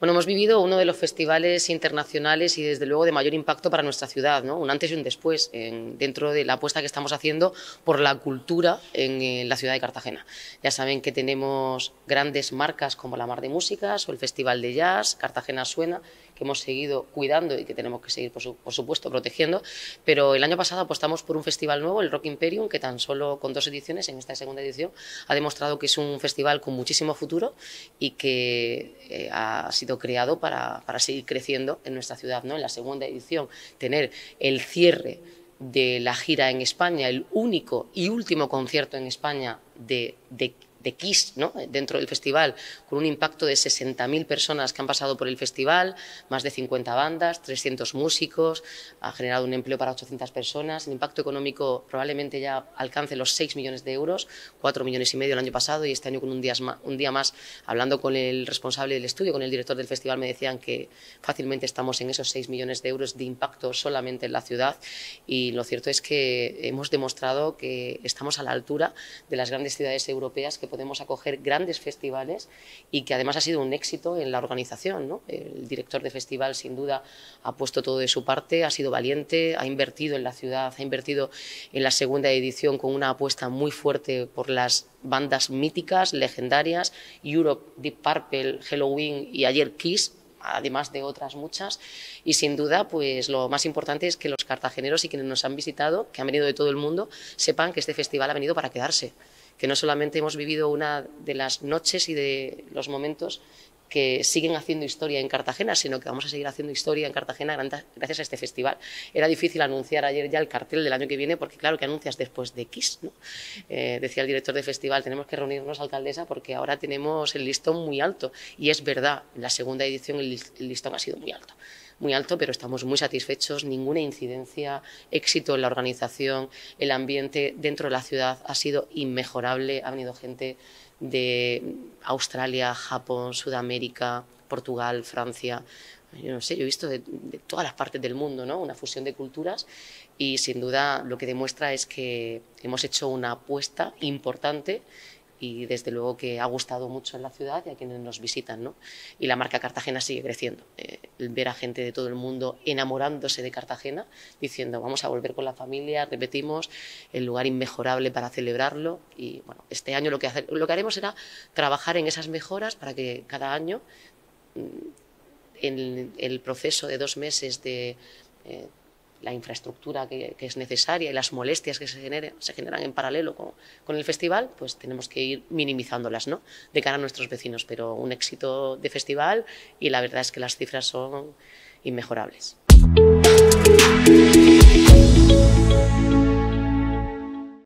Bueno, hemos vivido uno de los festivales internacionales y desde luego de mayor impacto para nuestra ciudad, ¿no? un antes y un después dentro de la apuesta que estamos haciendo por la cultura en, en, eh, la ciudad de Cartagena. Ya saben que tenemos grandes marcas como la Mar de Músicas o el Festival de Jazz, Cartagena Suena, que hemos seguido cuidando y que tenemos que seguir, por, supuesto, protegiendo. Pero el año pasado apostamos por un festival nuevo, el Rock Imperium, que tan solo con dos ediciones, en esta segunda edición, ha demostrado que es un festival con muchísimo futuro y que eh, ha sido creado para, seguir creciendo en nuestra ciudad. ¿no? En la segunda edición, tener el cierre de la gira en España, el único y último concierto en España de, de de Kiss ¿no? dentro del festival, con un impacto de 60.000 personas que han pasado por el festival, más de 50 bandas, 300 músicos, ha generado un empleo para 800 personas, el impacto económico probablemente ya alcance los 6 millones de euros, 4 millones y medio el año pasado y este año con un día, un día más, hablando con el responsable del estudio, con el director del festival, me decían que fácilmente estamos en esos 6 millones de euros de impacto solamente en la ciudad y lo cierto es que hemos demostrado que estamos a la altura de las grandes ciudades europeas que podemos acoger grandes festivales y que además ha sido un éxito en la organización. El director de festival, sin duda, ha puesto todo de su parte, ha sido valiente, ha invertido en la ciudad, ha invertido en la segunda edición con una apuesta muy fuerte por las bandas míticas, legendarias, Europe, Deep Purple, Halloween y ayer Kiss, además de otras muchas. Y sin duda, pues lo más importante es que los cartageneros y quienes nos han visitado, que han venido de todo el mundo, sepan que este festival ha venido para quedarse que no solamente hemos vivido una de las noches y de los momentos que siguen haciendo historia en Cartagena, sino que vamos a seguir haciendo historia en Cartagena gracias a este festival. Era difícil anunciar ayer ya el cartel del año que viene, porque claro que anuncias después de X? Eh, decía el director de festival, tenemos que reunirnos, alcaldesa, porque ahora tenemos el listón muy alto. Y es verdad, en la segunda edición el listón ha sido muy alto muy alto, pero estamos muy satisfechos, ninguna incidencia, éxito en la organización, el ambiente dentro de la ciudad ha sido inmejorable, ha venido gente de Australia, Japón, Sudamérica, Portugal, Francia, yo no sé, yo he visto de, todas las partes del mundo, ¿no? Una fusión de culturas y sin duda lo que demuestra es que hemos hecho una apuesta importante y desde luego que ha gustado mucho en la ciudad y a quienes nos visitan. ¿no? Y la marca Cartagena sigue creciendo. Eh, ver a gente de todo el mundo enamorándose de Cartagena, diciendo vamos a volver con la familia, repetimos, el lugar inmejorable para celebrarlo. Y bueno, este año lo que, lo que haremos será trabajar en esas mejoras para que cada año, mm, en el proceso de dos meses de... Eh, la infraestructura que, es necesaria y las molestias que se, se generan en paralelo con, el festival, pues tenemos que ir minimizándolas ¿no? de cara a nuestros vecinos. Pero un éxito de festival y la verdad es que las cifras son inmejorables.